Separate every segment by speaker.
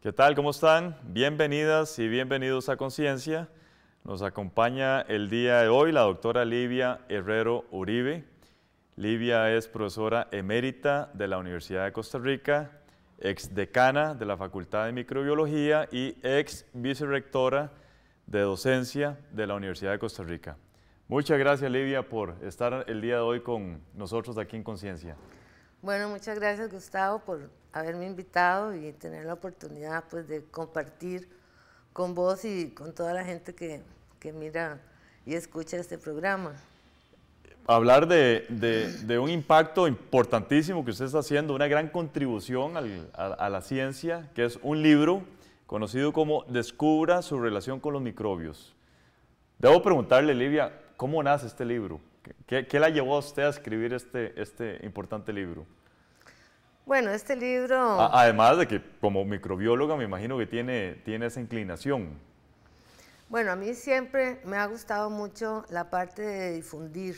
Speaker 1: ¿Qué tal? ¿Cómo están? Bienvenidas y bienvenidos a Conciencia. Nos acompaña el día de hoy la doctora Livia Herrero Uribe. Livia es profesora emérita de la Universidad de Costa Rica, ex decana de la Facultad de Microbiología y ex vicerectora de docencia de la Universidad de Costa Rica. Muchas gracias Livia por estar el día de hoy con nosotros aquí en Conciencia.
Speaker 2: Bueno, muchas gracias Gustavo por haberme invitado y tener la oportunidad pues, de compartir con vos y con toda la gente que, que mira y escucha este programa.
Speaker 1: Hablar de, de, un impacto importantísimo que usted está haciendo, una gran contribución a, la ciencia, que es un libro conocido como Descubra su relación con los microbios. Debo preguntarle, Livia, ¿cómo nace este libro? ¿Qué, qué la llevó a usted a escribir este, este importante libro?
Speaker 2: Bueno, este libro...
Speaker 1: además de que como microbióloga me imagino que tiene, tiene esa inclinación.
Speaker 2: Bueno, a mí siempre me ha gustado mucho la parte de difundir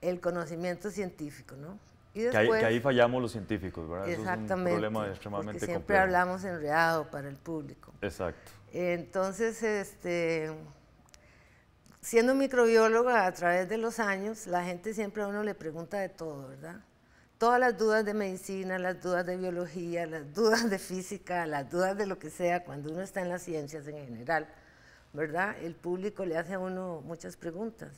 Speaker 2: el conocimiento científico, ¿no? que, ahí,
Speaker 1: fallamos los científicos, ¿verdad? Exactamente. es un porque siempre hablamos
Speaker 2: enredado para el público. Exacto. Entonces, este, siendo microbióloga a través de los años, la gente siempre a uno le pregunta de todo, ¿verdad? todas las dudas de medicina, las dudas de biología, las dudas de física, las dudas de lo que sea, cuando uno está en las ciencias en general, ¿verdad? El público le hace a uno muchas preguntas.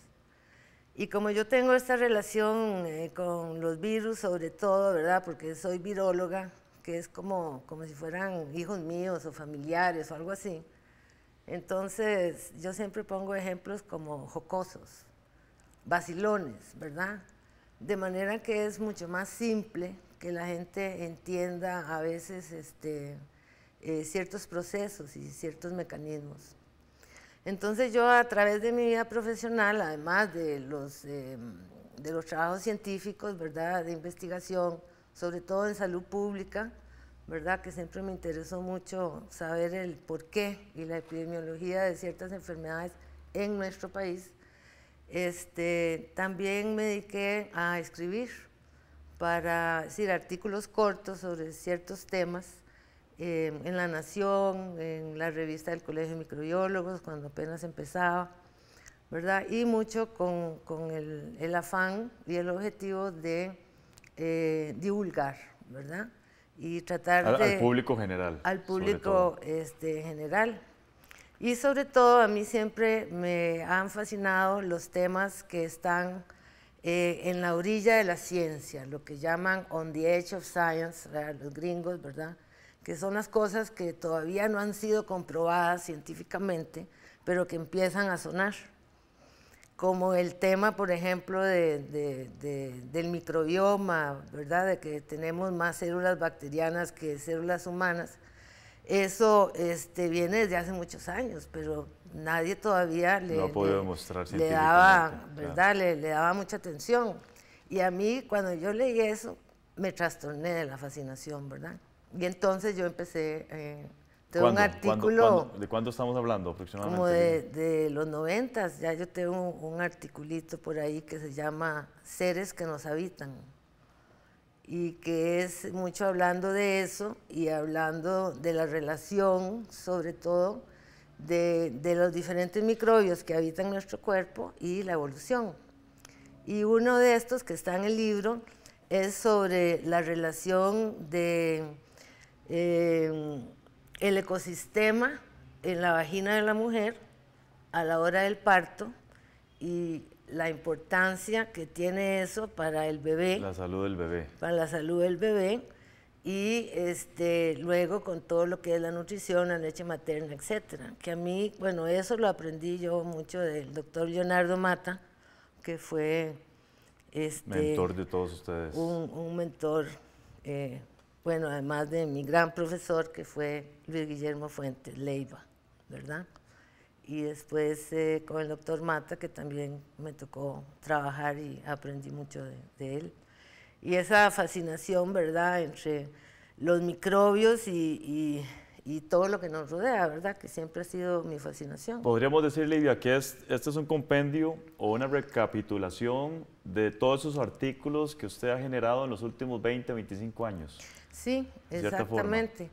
Speaker 2: Y como yo tengo esta relación eh, con los virus, sobre todo, ¿verdad? Porque soy viróloga, que es como, como si fueran hijos míos o familiares o algo así. Entonces, yo siempre pongo ejemplos como jocosos, vacilones, ¿verdad? De manera que es mucho más simple que la gente entienda a veces este, eh, ciertos procesos y ciertos mecanismos. Entonces yo a través de mi vida profesional, además de los, eh, de los trabajos científicos, ¿verdad? de investigación, sobre todo en salud pública, ¿verdad? que siempre me interesó mucho saber el por qué y la epidemiología de ciertas enfermedades en nuestro país, este, también me dediqué a escribir para decir artículos cortos sobre ciertos temas eh, en La Nación, en la revista del Colegio de Microbiólogos, cuando apenas empezaba, ¿verdad? Y mucho con, con el, el, afán y el objetivo de eh, divulgar, ¿verdad? Y tratar al, de, al público
Speaker 1: general. Al público
Speaker 2: este, general. Y sobre todo a mí siempre me han fascinado los temas que están eh, en la orilla de la ciencia, lo que llaman on the edge of science, los gringos, ¿verdad? Que son las cosas que todavía no han sido comprobadas científicamente, pero que empiezan a sonar. Como el tema, por ejemplo, de, del microbioma, ¿verdad? De que tenemos más células bacterianas que células humanas eso este, viene desde hace muchos años, pero nadie todavía le, le, daba, ¿verdad? Le, daba mucha atención. Y a mí, cuando yo leí eso, me trastorné de la fascinación, ¿verdad? Y entonces yo empecé, eh, tengo un artículo...
Speaker 1: de cuándo estamos hablando aproximadamente? Como
Speaker 2: de, los noventas, ya yo tengo un articulito por ahí que se llama Seres que nos habitan y que es mucho hablando de eso y hablando de la relación, sobre todo, de, los diferentes microbios que habitan nuestro cuerpo y la evolución. Y uno de estos que está en el libro es sobre la relación de eh, el ecosistema en la vagina de la mujer a la hora del parto y la importancia que tiene eso para el bebé. La
Speaker 1: salud del bebé.
Speaker 2: Para la salud del bebé y este luego con todo lo que es la nutrición, la leche materna, etcétera. Que a mí, bueno, eso lo aprendí yo mucho del doctor Leonardo Mata, que fue este, mentor de todos ustedes. Un, mentor, eh, bueno, además de mi gran profesor que fue Luis Guillermo Fuentes Leiva, ¿verdad? y después eh, con el doctor Mata, que también me tocó trabajar y aprendí mucho de, él. Y esa fascinación, ¿verdad?, entre los microbios y, y, todo lo que nos rodea, ¿verdad?, que siempre ha sido mi fascinación.
Speaker 1: Podríamos decir, Lidia, que es, este es un compendio o una recapitulación de todos esos artículos que usted ha generado en los últimos 20, 25 años.
Speaker 2: Sí, exactamente.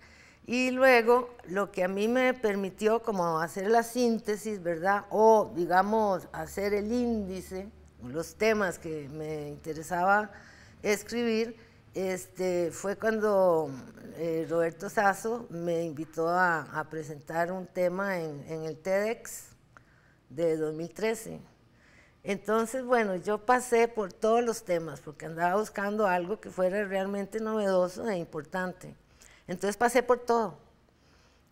Speaker 2: Y luego, lo que a mí me permitió como hacer la síntesis, ¿verdad? O, digamos, hacer el índice, los temas que me interesaba escribir, este, fue cuando eh, Roberto Sasso me invitó a, presentar un tema en, en, el TEDx de 2013. Entonces, bueno, yo pasé por todos los temas porque andaba buscando algo que fuera realmente novedoso e importante. Entonces pasé por todo.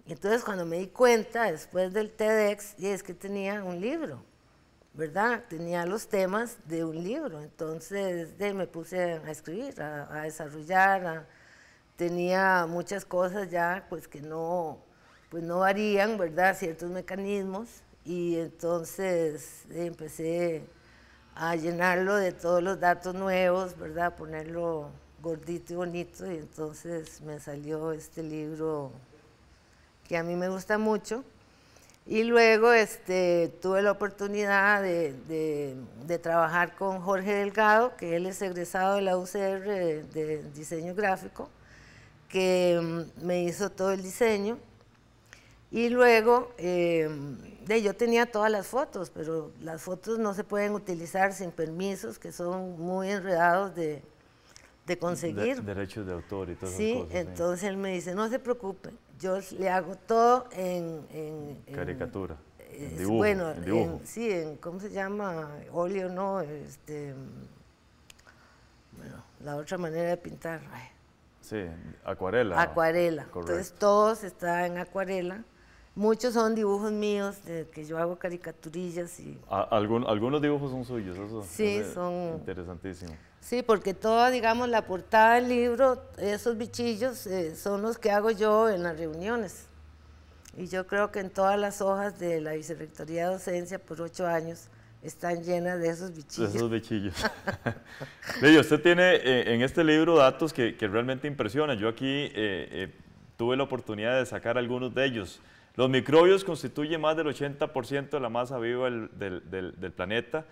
Speaker 2: Y entonces cuando me di cuenta, después del TEDx, y es que tenía un libro, ¿verdad? Tenía los temas de un libro. Entonces de, me puse a escribir, a, desarrollar, tenía muchas cosas ya pues que no, pues no varían, ¿verdad? Ciertos mecanismos. Y entonces eh, empecé a llenarlo de todos los datos nuevos, ¿verdad? Ponerlo gordito y bonito, y entonces me salió este libro que a mí me gusta mucho. Y luego este, tuve la oportunidad de, de, trabajar con Jorge Delgado, que él es egresado de la UCR de, diseño gráfico, que mm, me hizo todo el diseño. Y luego, em, de, yo tenía todas las fotos, pero las fotos no se pueden utilizar sin permisos, que son muy enredados de, de conseguir.
Speaker 1: derechos de autor y todo eso. Sí, ¿eh? entonces
Speaker 2: él me dice, no se preocupe, yo le hago todo en... Caricatura. En, bueno, sí, en, ¿cómo se llama? Óleo, ¿no? Este, bueno, la otra manera de pintar.
Speaker 1: Sí, acuarela. Acuarela. Entonces
Speaker 2: todo está en acuarela. Muchos son dibujos míos, de que yo hago caricaturillas y...
Speaker 1: algunos dibujos son suyos, eso sí, son... Eh, Interesantísimo.
Speaker 2: Sí, porque toda, digamos, la portada del libro, esos bichillos eh, son los que hago yo en las reuniones. Y yo creo que en todas las hojas de la Vicerrectoría de Docencia por ocho años están llenas de esos bichillos. De esos
Speaker 1: bichillos. usted tiene eh, en este libro datos que, realmente impresionan. Yo aquí eh, tuve la oportunidad de sacar algunos de ellos. Los microbios constituyen más del 80% de la masa viva del planeta.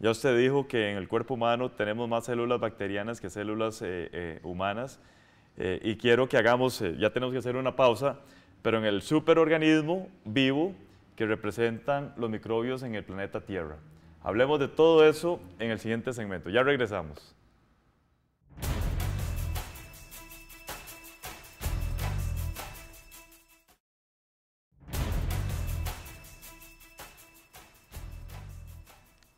Speaker 1: Ya usted dijo que en el cuerpo humano tenemos más células bacterianas que células eh, eh, humanas eh, y quiero que hagamos, ya tenemos que hacer una pausa, pero en el superorganismo vivo que representan los microbios en el planeta Tierra. Hablemos de todo eso en el siguiente segmento. Ya regresamos.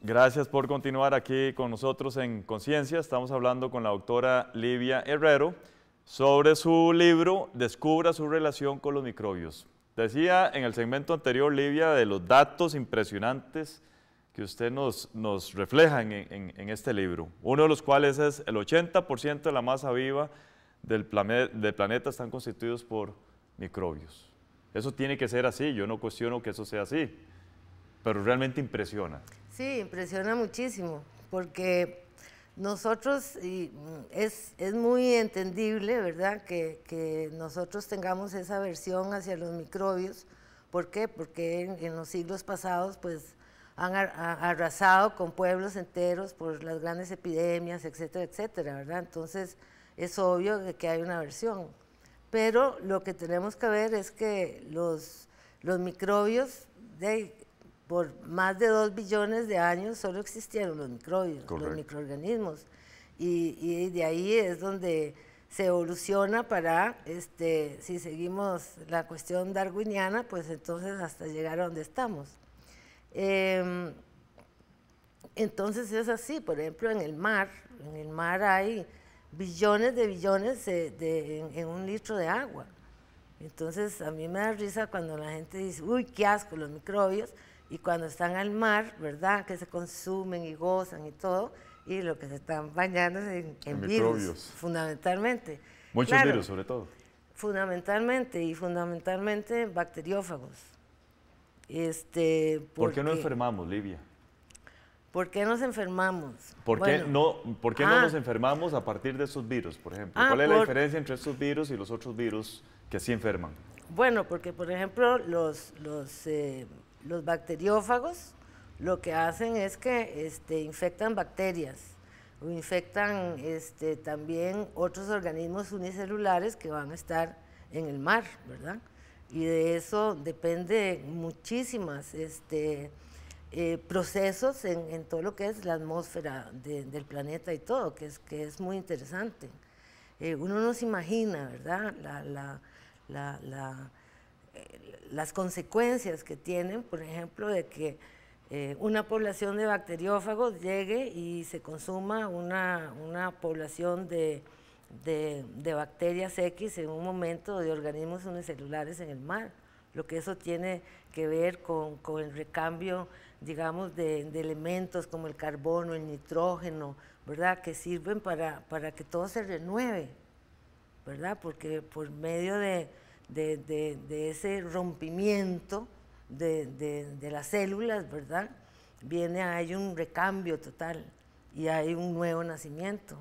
Speaker 1: Gracias por continuar aquí con nosotros en Conciencia. Estamos hablando con la doctora Livia Herrero sobre su libro Descubra su relación con los microbios. Decía en el segmento anterior, Livia, de los datos impresionantes que usted nos, nos refleja en, este libro, uno de los cuales es el 80% de la masa viva del planeta están constituidos por microbios. Eso tiene que ser así, yo no cuestiono que eso sea así pero realmente impresiona.
Speaker 2: Sí, impresiona muchísimo, porque nosotros, y mm, es, muy entendible, ¿verdad?, que, nosotros tengamos esa versión hacia los microbios. ¿Por qué? Porque en, los siglos pasados, pues, han arrasado con pueblos enteros por las grandes epidemias, etcétera, etcétera, ¿verdad? Entonces, es obvio que hay una versión. Pero lo que tenemos que ver es que los, los microbios por más de dos billones de años solo existieron los microbios, los microorganismos. Y, de ahí es donde se evoluciona para, este, si seguimos la cuestión darwiniana, pues entonces hasta llegar a donde estamos. Em, entonces es así, por ejemplo, en el mar, en el mar hay billones de billones de, en un litro de agua. Entonces a mí me da risa cuando la gente dice, uy, qué asco los microbios, y cuando están al mar, ¿verdad? Que se consumen y gozan y todo, y lo que se están bañando es en, en virus, fundamentalmente. Muchos virus, sobre todo. Fundamentalmente, y fundamentalmente bacteriófagos. Este, ¿Por qué no
Speaker 1: enfermamos, Livia?
Speaker 2: ¿Por qué nos enfermamos? ¿Por, qué, no,
Speaker 1: ¿por no ah. nos enfermamos a partir de esos virus, por ejemplo? Ah, ¿Cuál es la diferencia entre esos virus y los otros virus que sí enferman?
Speaker 2: Bueno, porque por ejemplo los, los eh, los bacteriófagos lo que hacen es que este, infectan bacterias o infectan este, también otros organismos unicelulares que van a estar en el mar, ¿verdad? Y de eso depende muchísimas este, eh, procesos en, todo lo que es la atmósfera del planeta y todo, que es, que es muy interesante. Eh, uno no se imagina, ¿verdad? La, la, la, las consecuencias que tienen, por ejemplo, de que eh, una población de bacteriófagos llegue y se consuma una, una población de, de, bacterias X en un momento de organismos unicelulares en el mar. Lo que eso tiene que ver con, con el recambio, digamos, de, de, elementos como el carbono, el nitrógeno, ¿verdad? Que sirven para, para que todo se renueve, ¿verdad? Porque por medio de, de, ese rompimiento de, las células, ¿verdad? Viene, hay un recambio total y hay un nuevo nacimiento.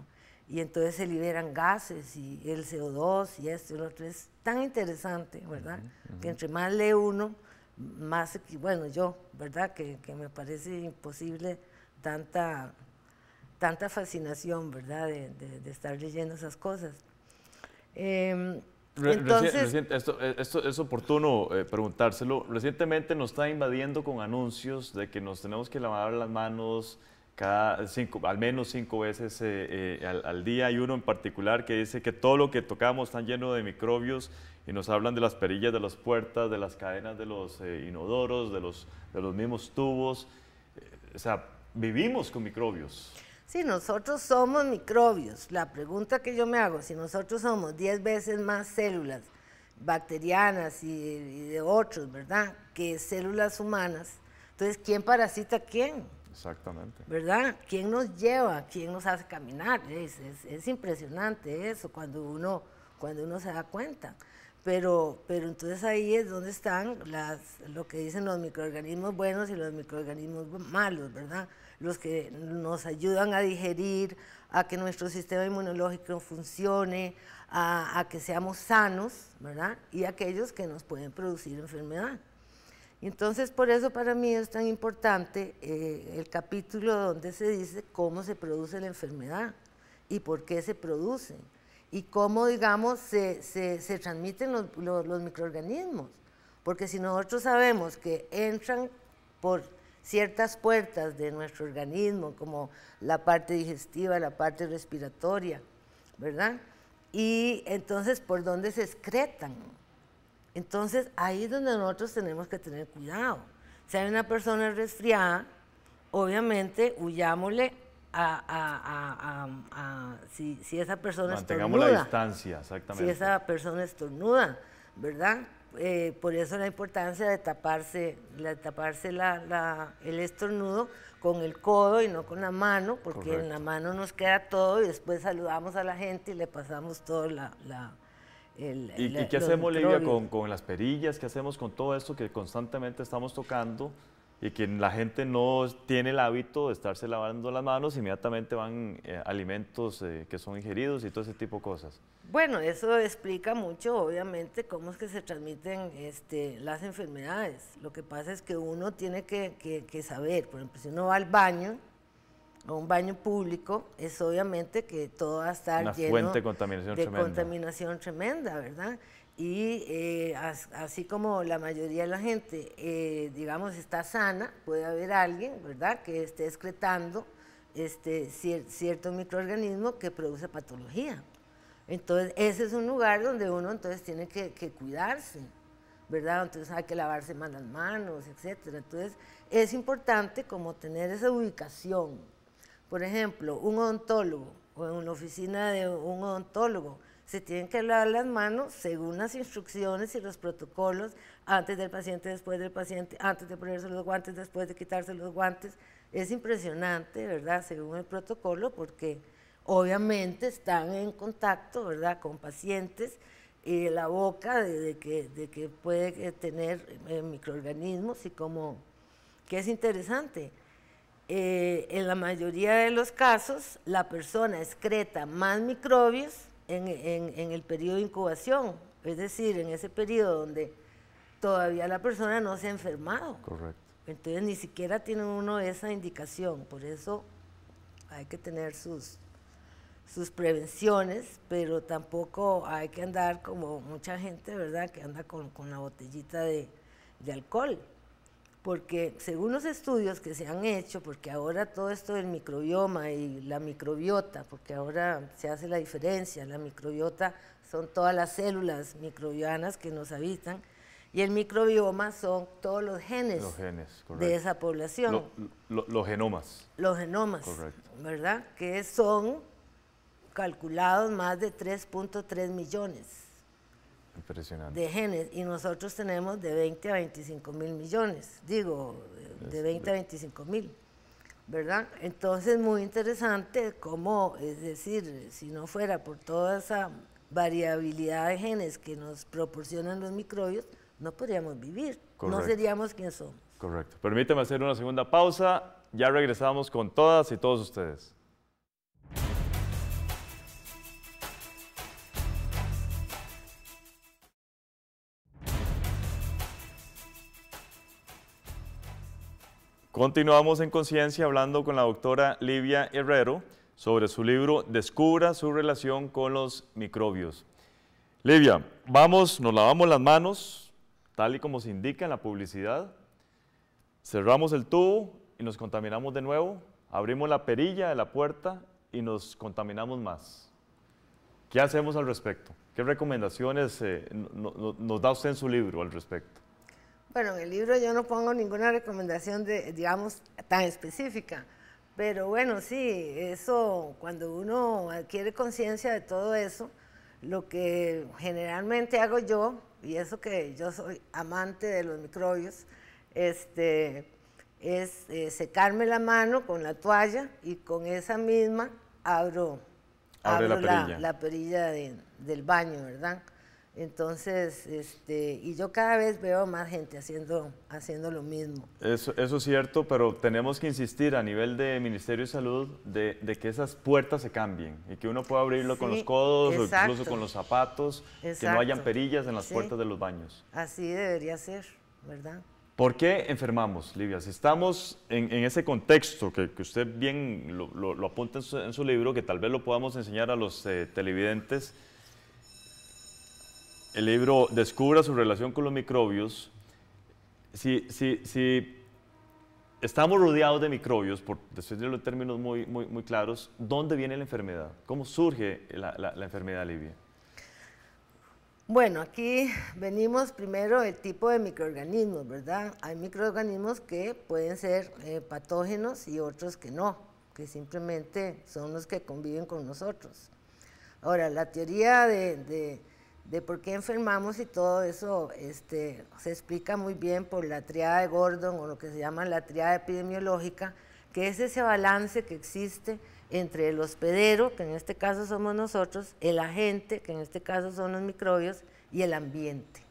Speaker 2: Y entonces se liberan gases y el CO2 y esto y lo otro. Es tan interesante, ¿verdad? Que entre más lee uno, más, bueno, yo, ¿verdad? Que, me parece imposible tanta, tanta fascinación, ¿verdad? De, estar leyendo esas cosas. Em, entonces, eh,
Speaker 1: esto, es oportuno eh, preguntárselo. Recientemente nos está invadiendo con anuncios de que nos tenemos que lavar las manos cada cinco, al menos cinco veces eh, al, día. Hay uno en particular que dice que todo lo que tocamos está lleno de microbios y nos hablan de las perillas de las puertas, de las cadenas de los inodoros, de los, de los mismos tubos. o sea, vivimos con microbios.
Speaker 2: Si nosotros somos microbios, la pregunta que yo me hago, si nosotros somos 10 veces más células bacterianas y, de otros, ¿verdad? Que células humanas, entonces, ¿quién parasita a quién?
Speaker 1: Exactamente.
Speaker 2: ¿Verdad? ¿Quién nos lleva? ¿Quién nos hace caminar? Es, es impresionante eso cuando uno, cuando uno se da cuenta. Pero, pero entonces ahí es donde están las, lo que dicen los microorganismos buenos y los microorganismos malos, ¿verdad? Los que nos ayudan a digerir, a que nuestro sistema inmunológico funcione, a, que seamos sanos, ¿verdad? Y aquellos que nos pueden producir enfermedad. Entonces, por eso para mí es tan importante eh, el capítulo donde se dice cómo se produce la enfermedad y por qué se produce y cómo, digamos, se, se, se transmiten los, los, los, microorganismos. Porque si nosotros sabemos que entran por ciertas puertas de nuestro organismo, como la parte digestiva, la parte respiratoria, ¿verdad? Y entonces, ¿por dónde se excretan? Entonces, ahí es donde nosotros tenemos que tener cuidado. Si hay una persona resfriada, obviamente huyámosle a, si, esa persona estornuda. la
Speaker 1: distancia, Si esa
Speaker 2: persona estornuda, ¿verdad? Eh, por eso la importancia de taparse, de taparse el estornudo con el codo y no con la mano, porque en la mano nos queda todo y después saludamos a la gente y le pasamos todo la, el, ¿Y, ¿Y, qué hacemos, Livia, con,
Speaker 1: con, las perillas? ¿Qué hacemos con todo esto que constantemente estamos tocando? y que la gente no tiene el hábito de estarse lavando las manos, inmediatamente van eh, alimentos eh, que son ingeridos y todo ese tipo de cosas.
Speaker 2: Bueno, eso explica mucho, obviamente, cómo es que se transmiten este, las enfermedades. Lo que pasa es que uno tiene que, que saber, por ejemplo, si uno va al baño, un baño público, es obviamente que todo va a estar Una lleno fuente de contaminación de tremenda. contaminación tremenda, ¿verdad? Y eh, así como la mayoría de la gente, eh, digamos, está sana, puede haber alguien, ¿verdad?, que esté excretando este, cierto microorganismo que produce patología. Entonces, ese es un lugar donde uno entonces tiene que, que cuidarse, ¿verdad? Entonces hay que lavarse más las manos, etc. Entonces, es importante como tener esa ubicación, por ejemplo, un odontólogo o en la oficina de un odontólogo se tienen que lavar las manos según las instrucciones y los protocolos antes del paciente, después del paciente, antes de ponerse los guantes, después de quitarse los guantes. Es impresionante, ¿verdad? Según el protocolo, porque obviamente están en contacto, ¿verdad?, con pacientes y la boca de, que, de que, puede tener eh, microorganismos y como que es interesante. Eh, en la mayoría de los casos la persona excreta más microbios en, el periodo de incubación, es decir, en ese periodo donde todavía la persona no se ha enfermado. Correcto. Entonces ni siquiera tiene uno esa indicación, por eso hay que tener sus, prevenciones, pero tampoco hay que andar como mucha gente, ¿verdad? Que anda con, con la botellita de, de alcohol porque según los estudios que se han hecho, porque ahora todo esto del microbioma y la microbiota, porque ahora se hace la diferencia, la microbiota son todas las células microbianas que nos habitan y el microbioma son todos los genes, de esa población.
Speaker 1: los genomas.
Speaker 2: Los genomas, correcto. ¿verdad? Que son calculados más de 3.3 millones.
Speaker 1: Impresionante. de
Speaker 2: genes y nosotros tenemos de 20 a 25 mil millones, digo, de 20 a 25 mil, ¿verdad? Entonces, muy interesante cómo, es decir, si no fuera por toda esa variabilidad de genes que nos proporcionan los microbios, no podríamos vivir, no seríamos quien somos.
Speaker 1: Correcto. Permíteme hacer una segunda pausa, ya regresamos con todas y todos ustedes. Continuamos en Conciencia hablando con la doctora Livia Herrero sobre su libro Descubra su relación con los microbios. Livia, vamos, nos lavamos las manos, tal y como se indica en la publicidad, cerramos el tubo y nos contaminamos de nuevo, abrimos la perilla de la puerta y nos contaminamos más. ¿Qué hacemos al respecto? ¿Qué recomendaciones eh, nos da usted en su libro al respecto?
Speaker 2: Bueno, en el libro yo no pongo ninguna recomendación, de, digamos, tan específica, pero bueno, sí, eso, cuando uno adquiere conciencia de todo eso, lo que generalmente hago yo, y eso que yo soy amante de los microbios, este, es eh, secarme la mano con la toalla y con esa misma abro,
Speaker 1: la
Speaker 2: perilla, del baño, ¿verdad? Entonces, este, y yo cada vez veo más gente haciendo, haciendo lo mismo.
Speaker 1: Eso, es cierto, pero tenemos que insistir a nivel de Ministerio de Salud de, que esas puertas se cambien y que uno pueda abrirlo con los codos o incluso con los zapatos, que no hayan perillas en las puertas de los baños.
Speaker 2: Así debería ser, ¿verdad?
Speaker 1: ¿Por qué enfermamos, Livia? Si estamos en, ese contexto que, usted bien lo, apunta en su, libro, que tal vez lo podamos enseñar a los eh, televidentes, el libro descubra su relación con los microbios. Si, estamos rodeados de microbios, por decirlo los términos muy, muy, claros, ¿dónde viene la enfermedad? ¿Cómo surge la, enfermedad, libia
Speaker 2: Bueno, aquí venimos primero el tipo de microorganismos, ¿verdad? Hay microorganismos que pueden ser eh, patógenos y otros que no, que simplemente son los que conviven con nosotros. Ahora, la teoría de de por qué enfermamos y todo eso este, se explica muy bien por la triada de Gordon o lo que se llama la triada epidemiológica, que es ese balance que existe entre el hospedero, que en este caso somos nosotros, el agente, que en este caso son los microbios, y el ambiente,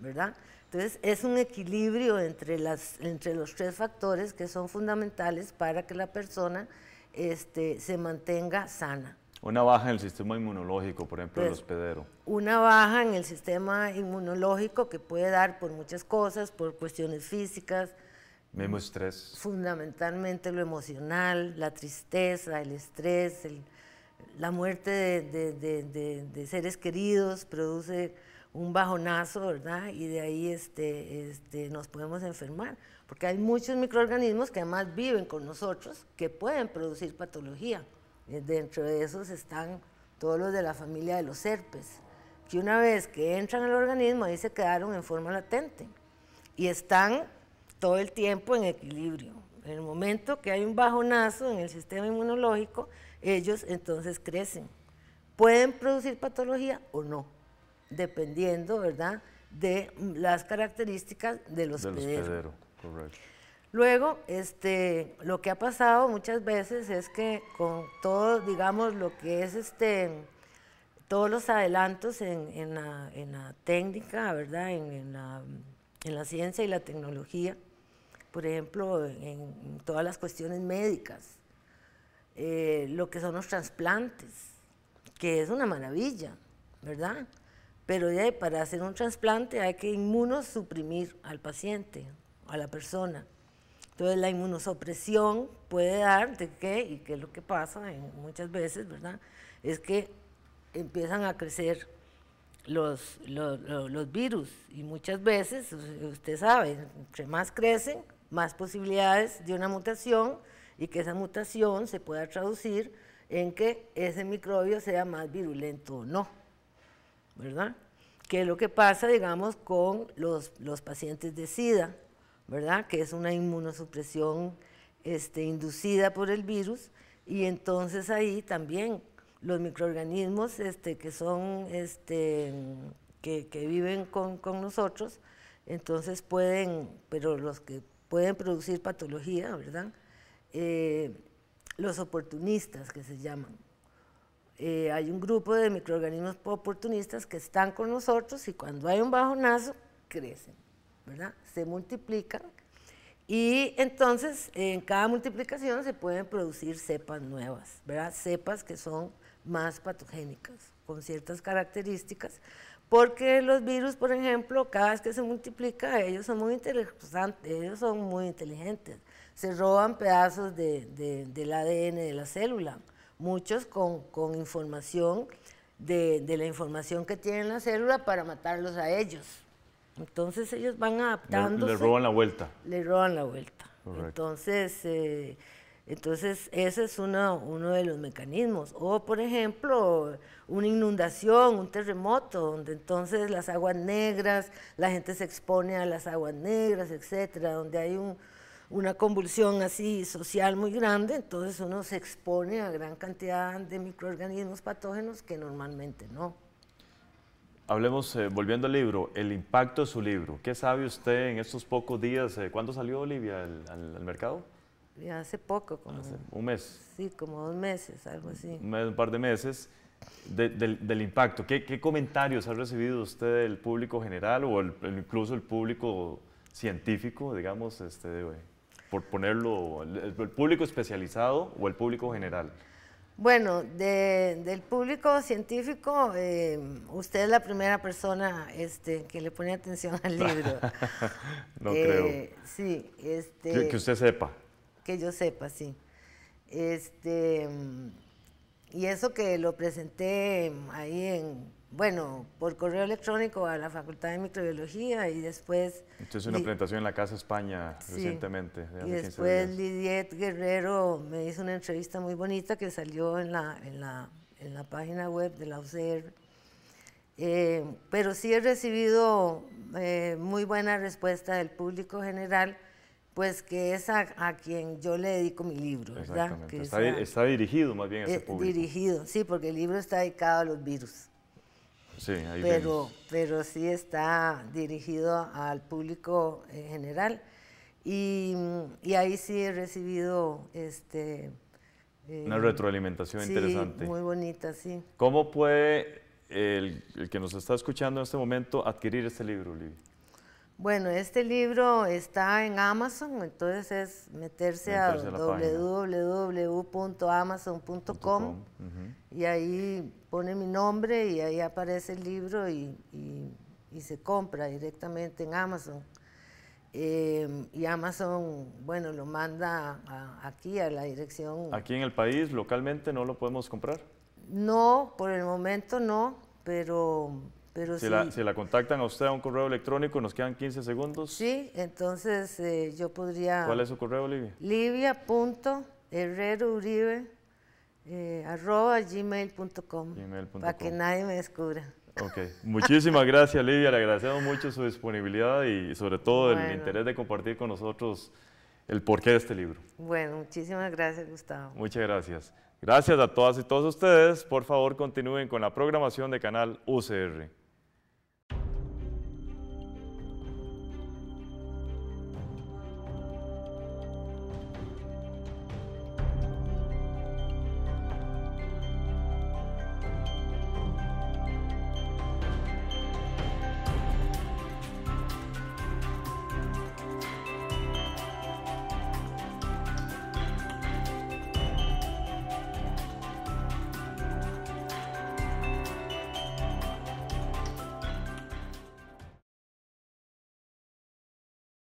Speaker 2: ¿verdad? Entonces es un equilibrio entre, los tres factores que son fundamentales para que la persona este, se mantenga sana.
Speaker 1: Una baja en el sistema inmunológico, por ejemplo, el pues, hospedero.
Speaker 2: Una baja en el sistema inmunológico que puede dar por muchas cosas, por cuestiones físicas.
Speaker 1: Mismo estrés.
Speaker 2: Fundamentalmente lo emocional, la tristeza, el estrés, la muerte de, seres queridos produce un bajonazo, ¿verdad? Y de ahí este, este, nos podemos enfermar, porque hay muchos microorganismos que además viven con nosotros que pueden producir patología. Eh, dentro de esos están todos los de la familia de los serpes, que una vez que entran al organismo ahí se quedaron en forma latente y están todo el tiempo en equilibrio. En el momento que hay un bajonazo en el sistema inmunológico, ellos entonces crecen. Pueden producir patología o no, dependiendo, ¿verdad?, de las características de los Del Luego, este, lo que ha pasado muchas veces es que con todo, digamos, lo que es este, todos los adelantos en, la, técnica, ¿verdad? En la, ciencia y la tecnología, por ejemplo, en, todas las cuestiones médicas, eh, lo que son los trasplantes, que es una maravilla, ¿verdad? Pero ya para hacer un trasplante hay que inmunosuprimir al paciente, a la persona. Entonces la inmunosupresión puede dar de qué? y qué es lo que pasa muchas veces, ¿verdad? Es que empiezan a crecer los, los, los, virus y muchas veces, usted sabe, entre más crecen, más posibilidades de una mutación y que esa mutación se pueda traducir en que ese microbio sea más virulento o no, ¿verdad? Que es lo que pasa, digamos, con los, los pacientes de SIDA, ¿verdad? Que es una inmunosupresión este, inducida por el virus y entonces ahí también los microorganismos este, que son, este, que, viven con, nosotros, entonces pueden, pero los que pueden producir patología, ¿verdad? Eh, los oportunistas que se llaman. Eh, hay un grupo de microorganismos oportunistas que están con nosotros y cuando hay un bajonazo, crecen. Se multiplican y entonces en cada multiplicación se pueden producir cepas nuevas, Cepas que son más patogénicas, con ciertas características, porque los virus, por ejemplo, cada vez que se multiplica, ellos son muy interesantes, ellos son muy inteligentes, se roban pedazos del ADN de la célula, muchos con, información de, de, la información que tiene la célula para matarlos a ellos, entonces ellos van adaptándose. Le, roban la vuelta. Le roban la vuelta. Entonces, eh, entonces ese es uno, uno de los mecanismos. O por ejemplo, una inundación, un terremoto, donde entonces las aguas negras, la gente se expone a las aguas negras, etcétera, donde hay una convulsión así social muy grande, entonces uno se expone a gran cantidad de microorganismos patógenos que normalmente no.
Speaker 1: Hablemos, eh, volviendo al libro, el impacto de su libro. ¿Qué sabe usted en estos pocos días? Eh, ¿Cuándo salió Olivia al, mercado?
Speaker 2: hace poco, como... un mes. Sí, como dos meses, algo así.
Speaker 1: Un, par de meses. del, impacto, ¿Qué, comentarios ha recibido usted del público general o incluso el público científico, digamos, este, por ponerlo, el público especializado o el público general?
Speaker 2: Bueno, del público científico, eh, usted es la primera persona este, que le pone atención al libro. no eh, creo. Sí, este. Que, que, usted sepa. Que yo sepa, sí. Este, y eso que lo presenté ahí en bueno, por correo electrónico a la Facultad de Microbiología y después... Entonces una
Speaker 1: presentación en la Casa España recientemente. y después
Speaker 2: Lidiet Guerrero me hizo una entrevista muy bonita que salió en la, en la, página web de la UCER. Eh, pero sí he recibido eh, muy buena respuesta del público general, pues que es a, quien yo le dedico mi libro, ¿verdad? está,
Speaker 1: dirigido más bien a ese eh, público.
Speaker 2: Dirigido, sí, porque el libro está dedicado a los virus.
Speaker 1: Sí, ahí pero,
Speaker 2: pero sí está dirigido al público en general. Y, ahí sí he recibido este, eh, una retroalimentación interesante. Muy bonita, sí.
Speaker 1: ¿Cómo puede el, que nos está escuchando en este momento adquirir este libro, Olivia?
Speaker 2: Bueno, este libro está en Amazon, entonces es meterse, a, www.amazon.com y ahí pone mi nombre y ahí aparece el libro y, se compra directamente en Amazon. Em, y Amazon, bueno, lo manda aquí a la dirección.
Speaker 1: ¿Aquí en el país, localmente, no lo podemos comprar?
Speaker 2: No, por el momento no, pero, pero si sí. La,
Speaker 1: si la contactan a usted a un correo electrónico, nos quedan 15 segundos. Sí,
Speaker 2: entonces eh, yo podría... ¿Cuál es su correo, Olivia? Livia.herrerouribe.com eh, arroba gmail.com para que nadie me descubra.
Speaker 1: Ok, muchísimas gracias Lidia, le agradecemos mucho su disponibilidad y sobre todo el interés de compartir con nosotros el porqué de este libro.
Speaker 2: Bueno, muchísimas gracias Gustavo.
Speaker 1: Muchas gracias. Gracias a todas y todos ustedes, por favor continúen con la programación de Canal UCR.